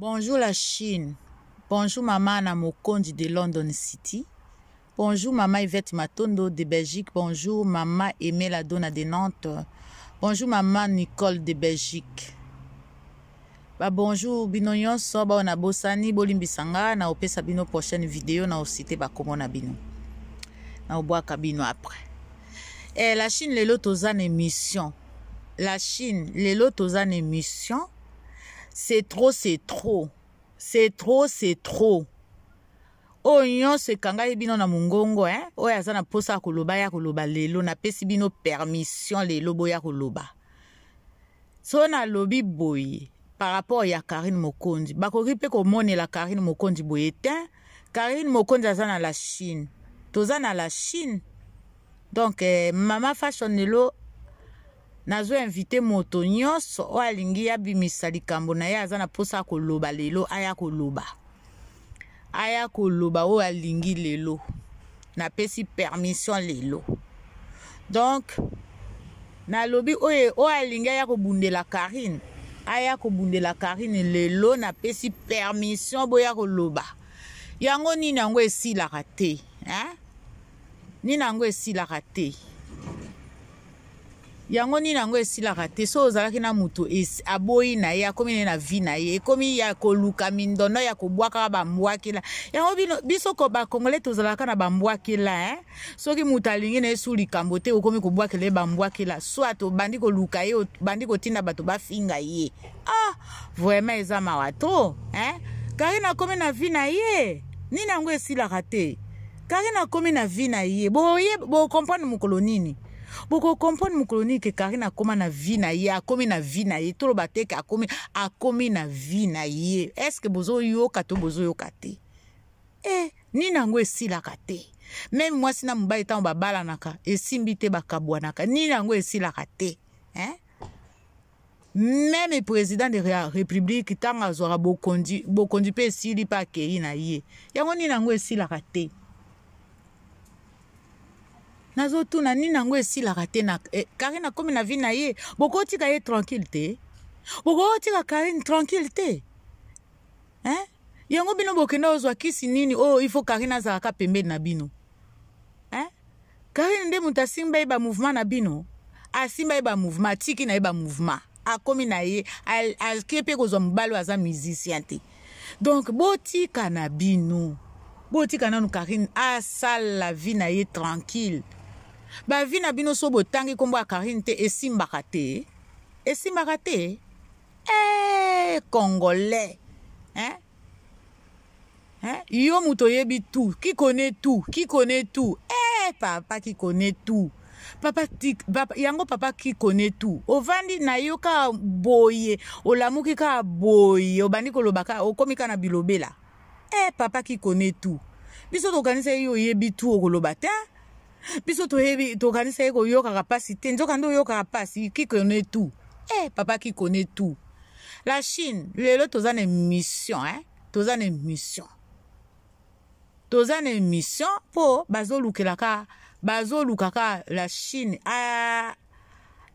Bonjour la Chine. Bonjour maman Namokondi de London City. Bonjour maman Yvette Matondo de Belgique. Bonjour maman Aimée Dona de Nantes. Bonjour maman Nicole de Belgique. Bah bonjour binoyon so ba na bosani Bolimbi Sanga. na opesa bino prochaine vidéo na osite comment na bino na obwaka kabino après eh, la chine le lotosan émission la chine le lotosan émission c'est trop, c'est trop. C'est trop, c'est trop. oh yon se kanga bino na mungongo eh? Hein? oh yaza na posa ya koloba ya koloba bino permission lelo boya koloba so lobi boye par rapport ya karine mokondi bakoki mpe la karine mokondi boye karine mokondi yaza na la chine toza na la chine donc eh, mama fashion nazo invite moto nyonso oyo alingi abimisa likambo na ye aza na mposa ya koloba lelo aya koloba aya koloba oyo alingi lelo napesi permission lelo donk nalobi oyo oyo alingi aya kobundela karine aya kobundela karine lelo napesi permission boya koloba yango nini yango esilaka te eh? nini yango esilaka te yango nini yango esilaka te so ozalaki na motu aboyi na ye akomi ne na vi na ye ekomi ya koluka mindondo ya kobwa kaka bambwakila yango biso ko bakongole tozalaka na bambwakila eh? soki motu alingi na ye su likambo te okomi kobwakela ye bambwakila soit obandi koluka ye obandi kotinda bato bafinga ye ah vraimen eza mawa to eh? kari nakomi na vi na ye nini yango esilaka te kari nakomi na vi na ye boye bokomprendre mokolo nini bo bokokomprendre mokolo ke kari na kóma na vie na ye akómi na vie na ye toloba te ke akómi akómi na vie na ye estceke bozoyoka to bozoyoka te e nini yango esilaka te meme mwasi na mobali ntango babalanaka esimbi te bakabwanaka nini yango esilaka te hein? meme président de la république ntango azwaka bokondi bokondi mpe esili mpe akei na ye yango nini yango esilaka te nazotuna nini yango esilaka te na eh, karine akómi na vi na ye bokotika ye tranquille te bokotika karine tranquille te hein? yango bino bokende ozwa kisi nini oyo oh, ifo karine azalaka pembeni na bino hein? karine nde moto asimba ye bamouvement na bino asimba ye bamouvement atiki na ye bamouvement akómi na ye akie mpe kozwa mobali oyo aza musicien te donc botika na bino botika nanu karine asala vi na ye tranquille bavi na bino so botangi nkombo ya karine te esimbaka te esimbaka te e congolais hein? Hein? yo moto oyebi tu ki kone tu ki kone tu e papa ki kone tu papa ti papa, yango papa ki kone tu ovandi na yo kaka boye olamuki kaka boye obandi koloba kaka okomi kaka na bilobela e papa ki kone tu biso tokanisa ye oyebi tu okoloba te biso toyebi tokanisa ye koyoka kapasi te nzoka nde oyokaka mpasi ki kone tout e papa ki kone tout la chine lelo toza na mission eh? toza na mission toza na mission mpo bazolukelaka bazolukaka la chine ah,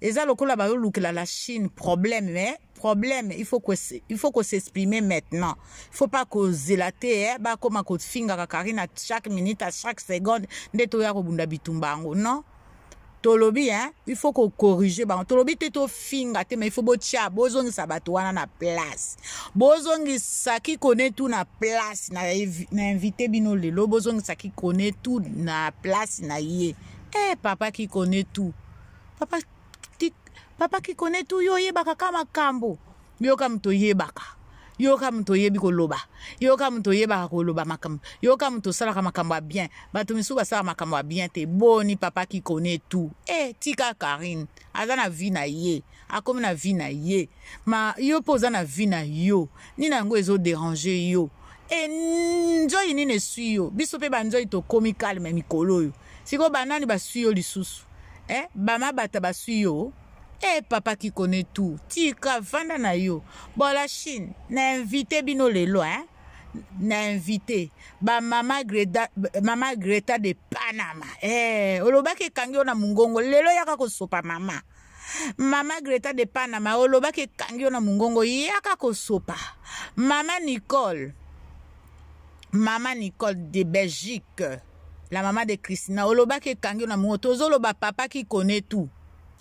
eza lokola bazolukela la chine problème me eh? problème il faut que il faut qu'on s'exprimer maintenant il faut pas causer la te hein. ba koma kofingaka kari à chaque minute à chaque seconde nde toya kobunda bitumba bangou non tolobi hein il faut qu'on corriger bango tolobi te tofinga te mais il faut botia ça bato wana na place qui connaît tout na place na, na invité bino lelo qui connaît tout na place na ye e eh, qui papa connaît tout papa papa kikone tu yo oyebaka ka makambo yo kam toyebaka yo kam toyebi koloba yo kam toyebaka koloba makambo yo kam tosalaka makambo ya bien bato misusu basalaka makambo ya bien te boni papa kikone tu e tika karine aza na vi na ye akómi na vi na ye ma yo mpo oza na vi na yo nini yango ezoderange yo e nzoi nini eswi yo biso mpe banzoi tokómi kalme mikolo oyo sikoyo banani baswi yo lisusu eh? bamabata baswi yo e papa qui connaît tout tika vanda na yo bola chine na invité bino lelo hein? na invité bamama greta, mama greta de panama e, eh, olobaki ekangi yo na mongongo lelo yaka kosopa mama mama greta de panama olobaki ekangi yo na mongongo yaka kosopa mama nicole mama nicole de belgique la mama de christina olobaki ekangi yo na mongongo tozoloba papa qui connaît tout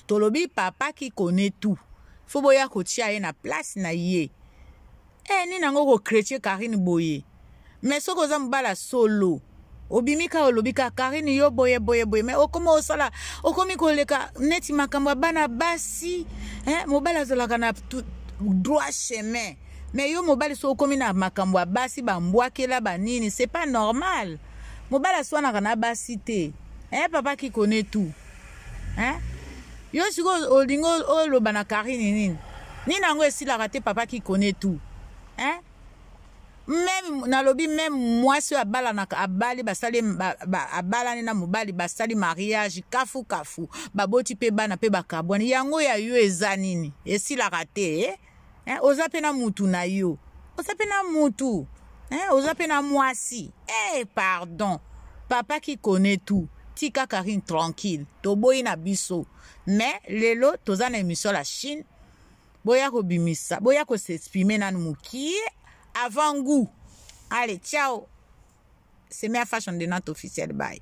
tolobi papa kikone tu fo boya kotia ye na place na ye e ni nango kokretie karine boye me soki oza mobala solo obimi kaka olobi kaka karine yo boye boye boye me okomi osala okomi koleka neti makambo ya bana basi eh, mobali azalaka na droit chemin me yo mobali so okomi na makambo ya basi bambwakela banini c'est pas normal mobali aswanaka na basi te eh, papa kikone tu eh? yo sikoyo olingi oloba na karine nini nini yango esilaka te papa kone tu hein? même nalobi meme mwasi abala na abali basali ba, ba, abalani na mobali basali mariage kafu kafu baboti pe bana mpe bakabwani yango ya yo eza nini la rate, eh? eh? oza pena na mutu na yo oza pena na mutu eh? oza pena na mwasi eh, pardon papa connaît tout tika karine tranquille toboy na biso Mais lelo toza na la chine boya bimisa, boya s'exprimer nan mukie avant goût. Allez ciao. c'est ma fashion de not officiel bye.